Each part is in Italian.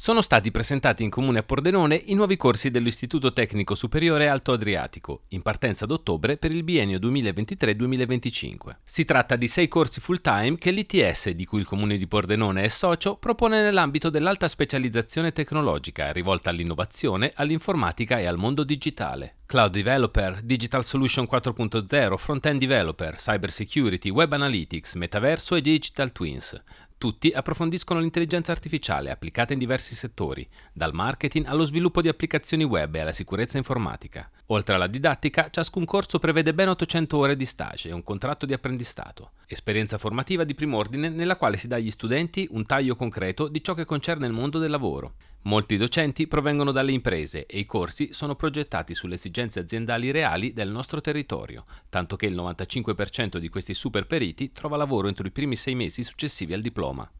sono stati presentati in comune a Pordenone i nuovi corsi dell'Istituto Tecnico Superiore Alto Adriatico, in partenza ad ottobre per il biennio 2023-2025. Si tratta di sei corsi full-time che l'ITS, di cui il comune di Pordenone è socio, propone nell'ambito dell'alta specializzazione tecnologica rivolta all'innovazione, all'informatica e al mondo digitale. Cloud Developer, Digital Solution 4.0, Front-End Developer, Cyber Security, Web Analytics, Metaverso e Digital Twins. Tutti approfondiscono l'intelligenza artificiale applicata in diversi settori, dal marketing allo sviluppo di applicazioni web e alla sicurezza informatica. Oltre alla didattica, ciascun corso prevede ben 800 ore di stage e un contratto di apprendistato, esperienza formativa di primo ordine nella quale si dà agli studenti un taglio concreto di ciò che concerne il mondo del lavoro. Molti docenti provengono dalle imprese e i corsi sono progettati sulle esigenze aziendali reali del nostro territorio, tanto che il 95% di questi superperiti trova lavoro entro i primi sei mesi successivi al diploma.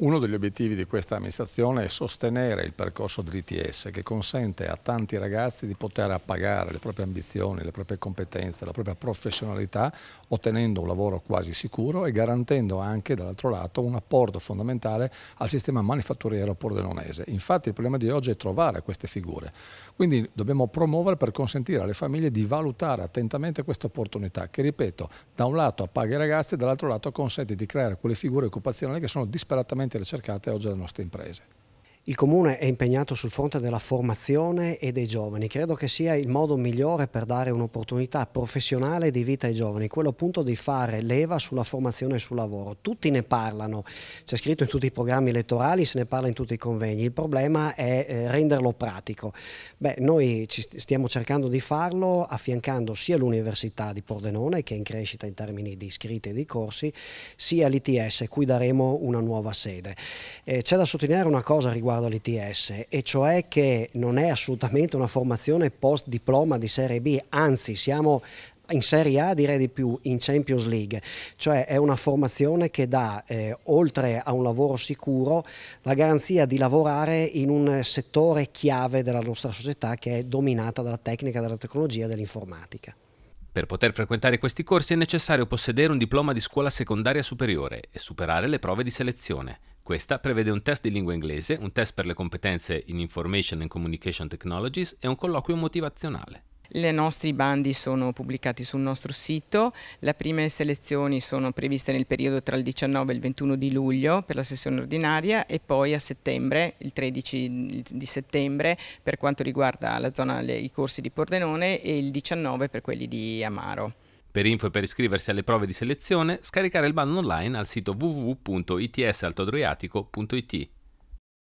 Uno degli obiettivi di questa amministrazione è sostenere il percorso dell'ITS che consente a tanti ragazzi di poter appagare le proprie ambizioni, le proprie competenze, la propria professionalità ottenendo un lavoro quasi sicuro e garantendo anche dall'altro lato un apporto fondamentale al sistema manifatturiero pordenonese. Infatti il problema di oggi è trovare queste figure, quindi dobbiamo promuovere per consentire alle famiglie di valutare attentamente questa opportunità che ripeto da un lato appaga i ragazzi e dall'altro lato consente di creare quelle figure occupazionali che sono disperatamente sicuramente cercate oggi dalle nostre imprese. Il Comune è impegnato sul fronte della formazione e dei giovani. Credo che sia il modo migliore per dare un'opportunità professionale di vita ai giovani, quello appunto di fare leva sulla formazione e sul lavoro. Tutti ne parlano, c'è scritto in tutti i programmi elettorali, se ne parla in tutti i convegni. Il problema è eh, renderlo pratico. Beh, noi stiamo cercando di farlo affiancando sia l'Università di Pordenone, che è in crescita in termini di iscritti e di corsi, sia l'ITS, cui daremo una nuova sede. Eh, c'è da sottolineare una cosa riguardo riguardo all'ITS, e cioè che non è assolutamente una formazione post diploma di Serie B, anzi siamo in Serie A direi di più, in Champions League, cioè è una formazione che dà, eh, oltre a un lavoro sicuro, la garanzia di lavorare in un settore chiave della nostra società che è dominata dalla tecnica, dalla tecnologia e dall'informatica. Per poter frequentare questi corsi è necessario possedere un diploma di scuola secondaria superiore e superare le prove di selezione. Questa prevede un test di lingua inglese, un test per le competenze in Information and Communication Technologies e un colloquio motivazionale. I nostri bandi sono pubblicati sul nostro sito, le prime selezioni sono previste nel periodo tra il 19 e il 21 di luglio per la sessione ordinaria e poi a settembre, il 13 di settembre per quanto riguarda la zona, i corsi di Pordenone e il 19 per quelli di Amaro. Per info e per iscriversi alle prove di selezione, scaricare il bando online al sito www.itsaltodriatico.it.